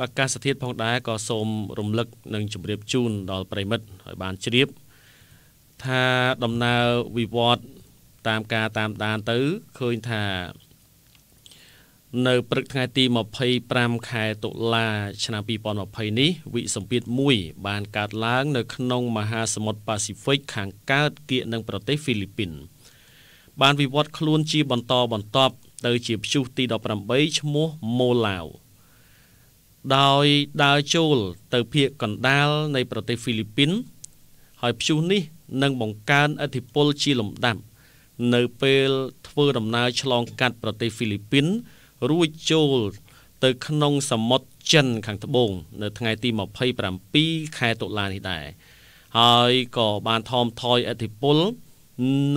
បាទកាសធាតុផងដែរក៏សូមរំលឹក និង ជម្រាបជូនដល់ប្រិមិត្តឲ្យបានជ្រាប ថាដំណើរវិវត្តតាមការតាមដានទៅឃើញថា នៅព្រឹកថ្ងៃទី25ខែតុលា ឆ្នាំ2020នេះវិសម្ពាធមួយបានកើតឡើង នៅក្នុងមហាសមុទ្រប៉ាស៊ីហ្វិក ខាងកើតគៀកនឹងប្រទេសហ្វីលីពីន បានវិវត្តខ្លួនជា បន្តបន្ទាប់ ទៅជាព្យុះទី18ឈ្មោះម៉ូឡាវដោយដើរចូល ទៅភៀកកណ្ដាលនៃប្រទេសហ្វីលីពីន ហើយព្យុះនេះនឹងបង្កើនឥទ្ធិពលជាលំដាប់នៅពេលធ្វើដំណើរឆ្លងកាត់ប្រទេសហ្វីលីពីនរួចចូល ទៅក្នុងសមុទ្រចិន ខាងត្បូង នៅថ្ងៃទី27ខែតុលានេះដែរហើយក៏បានថមថយឥទ្ធិពល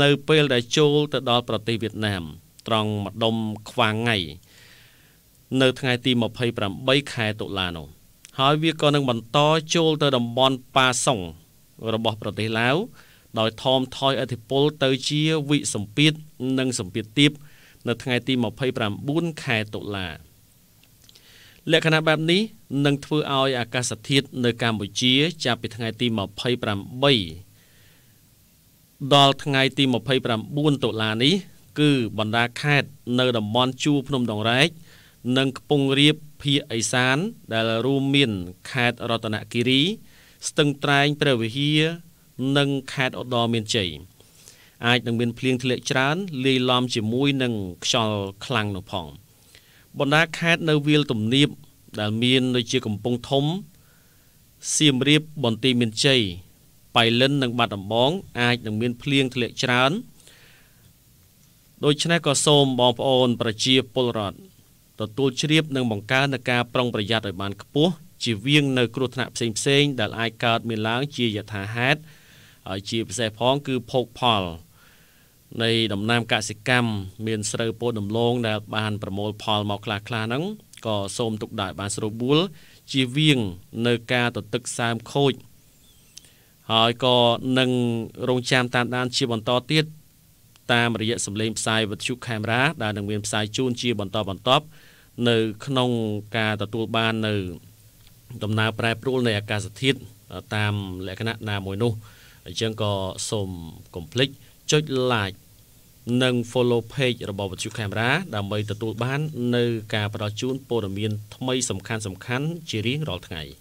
នៅពេលដែលចូលទៅដល់ប្រទេសវៀតណាម ត្រង់ម្ដុំខ្វាងងៃនៅថ្ងៃទី28ខែតុលានោះហើយវាក៏នឹងបន្តចូលទៅតំបន់ប៉ាសុង របស់ប្រទេសឡាវដោយថមថយអធិពលទៅជាវិសម្ពាធនិងសម្ពាធទាបនៅថ្ងៃទី29ខែតុលាលក្ខណៈបែបនេះនឹងធ្វើឲ្យអាកាសធាតុនៅកម្ពុជា ចាប់ពីថ្ងៃទី28ដល់ថ្ងៃទី29តុលានេះគឺ បណ្ដាខេត្តនៅតំបន់ជួរភ្នំដងរែកនិងខ្ពង់រាបភាគឦសាន ដែលរួមមានខេត្តរតនគិរីស្ទឹងត្រែងព្រះវិហារនិងខេត្តឧត្តរមានជ័យអាចនឹងមានភ្លៀងធ្លាក់ច្រើនលាយឡំជាមួយនឹងខ្យល់ខ្លាំងនោះផងបណ្ដាខេត្តនៅវាលទំនាបដែលមានដូចជាកំពង់ធំសៀមរាបបន្ទាយមានជ័យបៃលិននិងបាត់ដំបងអាចនឹងមានភ្លៀងធ្លាក់ច្រើនដូច្នេះក៏សូមបងប្អូនប្រជាពលរដ្ឋទទួលជ្រាបនិងបង្កើននូវការប្រុងប្រយ័ត្នឲ្យបានខ្ពស់ជាវៀងនៅគ្រោះថ្នាក់ផ្សេងផ្សេងដែលអាចកើតមានឡើងជាយថាហេតុហើយជាពិសេសផងគឺភោគផលនៃដំណាំកសិកម្មមានស្រូវពោតដំឡូងដែលបានប្រមូលផលមកខ្លះខ្លះហ្នឹងក៏សូមទុកដាក់បានស្រួលបួលជាវៀងនៅការទទឹកសើមខូចហើយក៏នឹងរងចាំតាមដានជាបន្តទៀតតាមរយៈសម្លេងផ្សាយវិទ្យុកាមេរ៉ាដែលនឹងមានផ្សាយជូនជាបន្តបន្ទាប់នៅក្នុងការទទួលបាននៅ ដំណើរប្រែប្រួលនៃអាកាសធាតុតាមលក្ខណៈណាមួយនោះអញ្ចឹងក៏សូមកុំភ្លេចចុច like និង follow page របស់វិទ្យុកាមេរ៉ាដើម្បីទទួលបាននៅការផ្តល់ជូនព័ត៌មានថ្មីសំខាន់ៗជារៀងរាល់ថ្ងៃ។